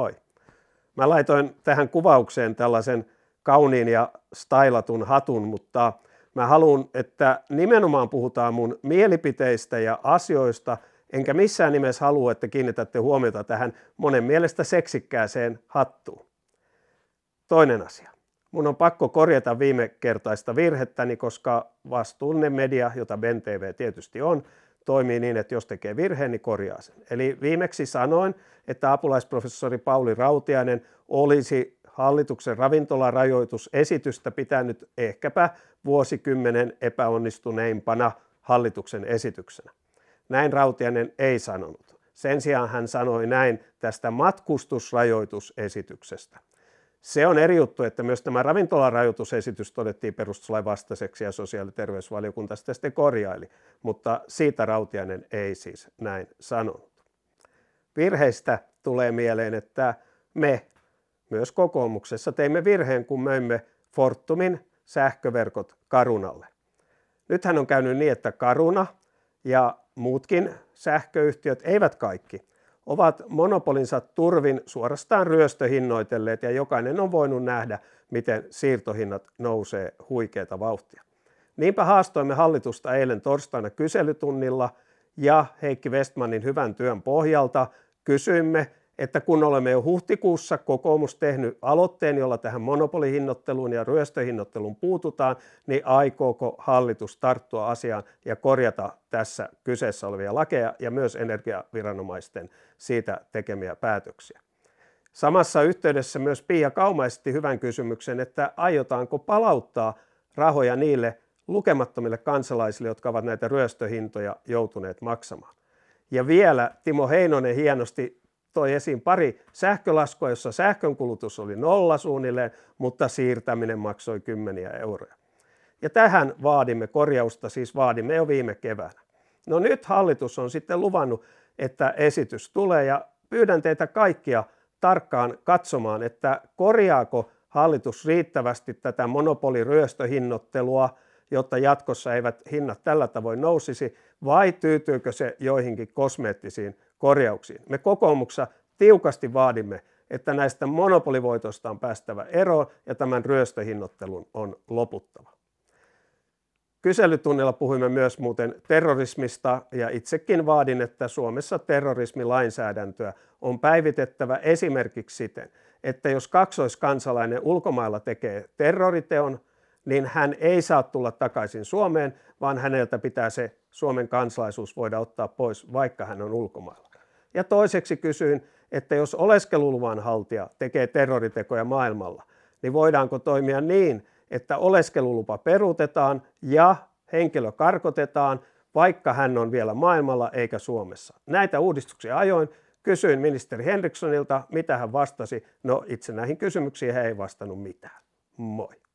voi. Mä laitoin tähän kuvaukseen tällaisen kauniin ja stailatun hatun, mutta mä haluan, että nimenomaan puhutaan mun mielipiteistä ja asioista, enkä missään nimessä halua, että kiinnitätte huomiota tähän monen mielestä seksikkääseen hattuun. Toinen asia. Mun on pakko korjata viime kertaista virhettäni, koska vastuullinen media, jota BenTV tietysti on, toimii niin, että jos tekee virheen, niin korjaa sen. Eli viimeksi sanoin, että apulaisprofessori Pauli Rautiainen olisi hallituksen ravintolarajoitusesitystä pitänyt ehkäpä vuosikymmenen epäonnistuneimpana hallituksen esityksenä. Näin Rautiainen ei sanonut. Sen sijaan hän sanoi näin tästä matkustusrajoitusesityksestä. Se on eri juttu, että myös tämä ravintolarajoitusesitys todettiin perustuslain vastaiseksi ja sosiaali- ja terveysvaliokunta sitä sitten korjaili, mutta siitä Rautiainen ei siis näin sanonut. Virheistä tulee mieleen, että me myös kokoomuksessa teimme virheen, kun möimme Fortumin sähköverkot Karunalle. Nythän on käynyt niin, että Karuna ja muutkin sähköyhtiöt, eivät kaikki, ovat monopolinsa turvin suorastaan ryöstöhinnoitelleet ja jokainen on voinut nähdä, miten siirtohinnat nousee huikeita vauhtia. Niinpä haastoimme hallitusta eilen torstaina kyselytunnilla ja Heikki Westmanin hyvän työn pohjalta kysyimme, että kun olemme jo huhtikuussa kokoomus tehnyt aloitteen, jolla tähän monopolihinnotteluun ja ryöstöhinnotteluun puututaan, niin aikooko hallitus tarttua asiaan ja korjata tässä kyseessä olevia lakeja ja myös energiaviranomaisten siitä tekemiä päätöksiä. Samassa yhteydessä myös Pia esitti hyvän kysymyksen, että aiotaanko palauttaa rahoja niille lukemattomille kansalaisille, jotka ovat näitä ryöstöhintoja joutuneet maksamaan. Ja vielä Timo Heinonen hienosti toi esiin pari sähkölaskua, jossa sähkönkulutus oli nolla suunnilleen, mutta siirtäminen maksoi kymmeniä euroja. Ja tähän vaadimme korjausta, siis vaadimme jo viime keväänä. No nyt hallitus on sitten luvannut, että esitys tulee ja pyydän teitä kaikkia tarkkaan katsomaan, että korjaako hallitus riittävästi tätä monopoliryöstöhinnottelua – jotta jatkossa eivät hinnat tällä tavoin nousisi, vai tyytyykö se joihinkin kosmeettisiin korjauksiin? Me kokoomuksessa tiukasti vaadimme, että näistä monopolivoitoista on päästävä eroon ja tämän ryöstöhinnottelun on loputtava. Kyselytunnilla puhuimme myös muuten terrorismista ja itsekin vaadin, että Suomessa terrorismilainsäädäntöä on päivitettävä esimerkiksi siten, että jos kaksoiskansalainen ulkomailla tekee terroriteon niin hän ei saa tulla takaisin Suomeen, vaan häneltä pitää se Suomen kansalaisuus voida ottaa pois, vaikka hän on ulkomailla. Ja toiseksi kysyin, että jos oleskeluluvan haltija tekee terroritekoja maailmalla, niin voidaanko toimia niin, että oleskelulupa peruutetaan ja henkilö karkotetaan, vaikka hän on vielä maailmalla eikä Suomessa. Näitä uudistuksia ajoin. Kysyin ministeri Henrikssonilta, mitä hän vastasi. No itse näihin kysymyksiin hän ei vastannut mitään. Moi.